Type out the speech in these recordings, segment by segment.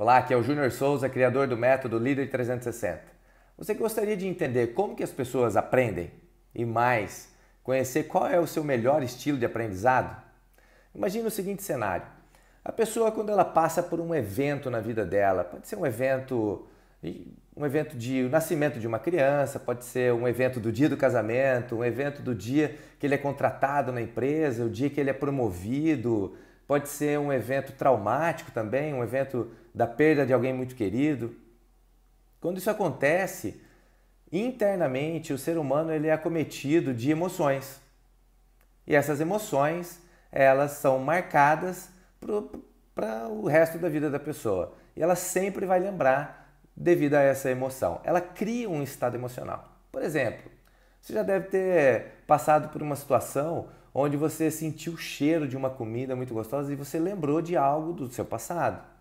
Olá, aqui é o Júnior Souza, criador do método Líder 360. Você gostaria de entender como que as pessoas aprendem e mais, conhecer qual é o seu melhor estilo de aprendizado? Imagina o seguinte cenário. A pessoa quando ela passa por um evento na vida dela, pode ser um evento um evento de o nascimento de uma criança, pode ser um evento do dia do casamento, um evento do dia que ele é contratado na empresa, o dia que ele é promovido, pode ser um evento traumático também, um evento da perda de alguém muito querido. Quando isso acontece, internamente o ser humano ele é acometido de emoções. E essas emoções, elas são marcadas para o resto da vida da pessoa. E ela sempre vai lembrar devido a essa emoção. Ela cria um estado emocional. Por exemplo, você já deve ter passado por uma situação onde você sentiu o cheiro de uma comida muito gostosa e você lembrou de algo do seu passado.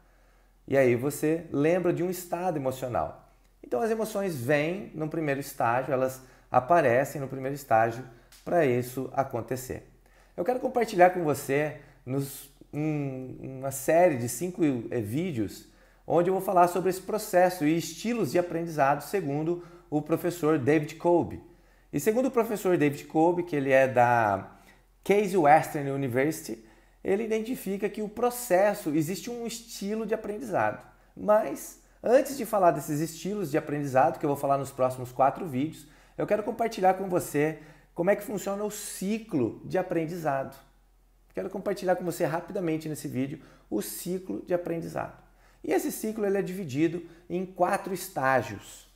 E aí você lembra de um estado emocional. Então as emoções vêm no primeiro estágio, elas aparecem no primeiro estágio para isso acontecer. Eu quero compartilhar com você nos, um, uma série de cinco é, vídeos onde eu vou falar sobre esse processo e estilos de aprendizado segundo o professor David Kolbe. E segundo o professor David Kolbe, que ele é da Case Western University, ele identifica que o processo existe um estilo de aprendizado. Mas antes de falar desses estilos de aprendizado, que eu vou falar nos próximos quatro vídeos, eu quero compartilhar com você como é que funciona o ciclo de aprendizado. Quero compartilhar com você rapidamente nesse vídeo o ciclo de aprendizado. E esse ciclo ele é dividido em quatro estágios.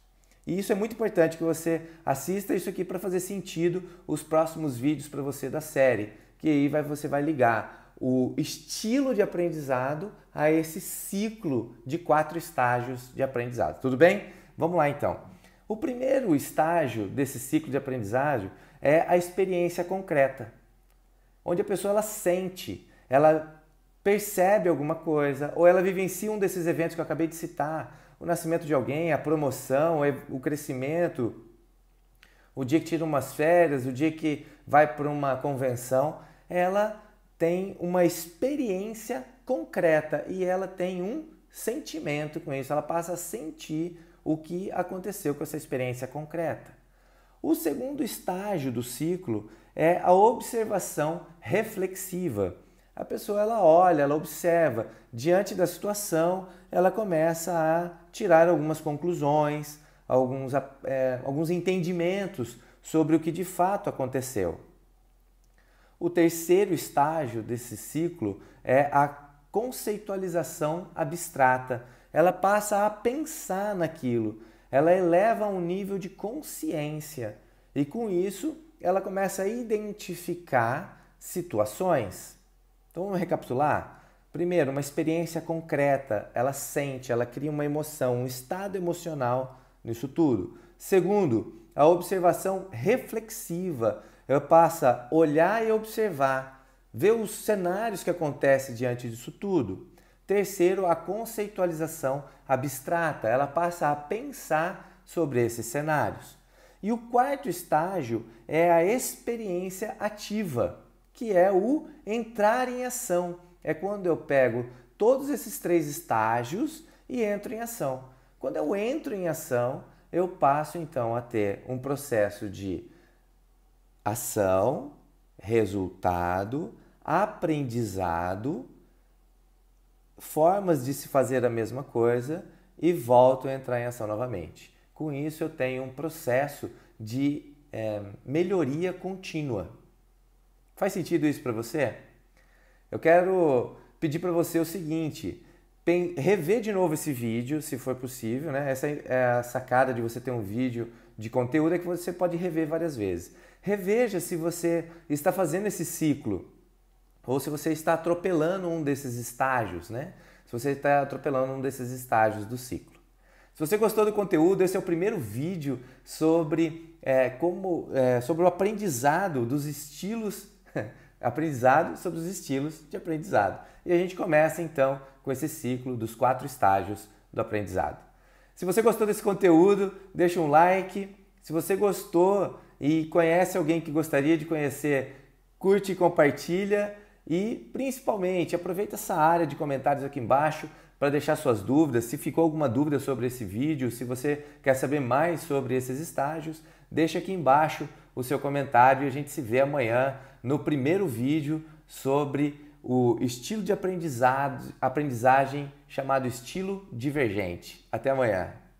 E isso é muito importante que você assista isso aqui para fazer sentido os próximos vídeos para você da série, que aí vai, você vai ligar o estilo de aprendizado a esse ciclo de quatro estágios de aprendizado. Tudo bem? Vamos lá então. O primeiro estágio desse ciclo de aprendizagem é a experiência concreta, onde a pessoa ela sente, ela percebe alguma coisa ou ela vivencia um desses eventos que eu acabei de citar, o nascimento de alguém, a promoção, o crescimento, o dia que tira umas férias, o dia que vai para uma convenção, ela tem uma experiência concreta e ela tem um sentimento com isso, ela passa a sentir o que aconteceu com essa experiência concreta. O segundo estágio do ciclo é a observação reflexiva. A pessoa ela olha, ela observa, diante da situação, ela começa a tirar algumas conclusões, alguns, é, alguns entendimentos sobre o que de fato aconteceu. O terceiro estágio desse ciclo é a conceitualização abstrata. Ela passa a pensar naquilo, ela eleva a um nível de consciência e com isso ela começa a identificar situações. Então vamos recapitular? Primeiro, uma experiência concreta, ela sente, ela cria uma emoção, um estado emocional nisso tudo. Segundo, a observação reflexiva, ela passa a olhar e observar, ver os cenários que acontecem diante disso tudo. Terceiro, a conceitualização abstrata, ela passa a pensar sobre esses cenários. E o quarto estágio é a experiência ativa, que é o entrar em ação. É quando eu pego todos esses três estágios e entro em ação. Quando eu entro em ação, eu passo então a ter um processo de ação, resultado, aprendizado, formas de se fazer a mesma coisa e volto a entrar em ação novamente. Com isso, eu tenho um processo de é, melhoria contínua. Faz sentido isso para você? Eu quero pedir para você o seguinte: rever de novo esse vídeo, se for possível, né? Essa é eh, a sacada de você ter um vídeo de conteúdo é que você pode rever várias vezes. Reveja se você está fazendo esse ciclo ou se você está atropelando um desses estágios, né? Se você está atropelando um desses estágios do ciclo. Se você gostou do conteúdo, esse é o primeiro vídeo sobre é, como é, sobre o aprendizado dos estilos, aprendizado sobre os estilos de aprendizado. E a gente começa então com esse ciclo dos quatro estágios do aprendizado. Se você gostou desse conteúdo, deixa um like. Se você gostou e conhece alguém que gostaria de conhecer, curte e compartilha. E principalmente, aproveita essa área de comentários aqui embaixo para deixar suas dúvidas. Se ficou alguma dúvida sobre esse vídeo, se você quer saber mais sobre esses estágios, deixa aqui embaixo o seu comentário e a gente se vê amanhã no primeiro vídeo sobre o estilo de aprendizado, aprendizagem chamado estilo divergente. Até amanhã.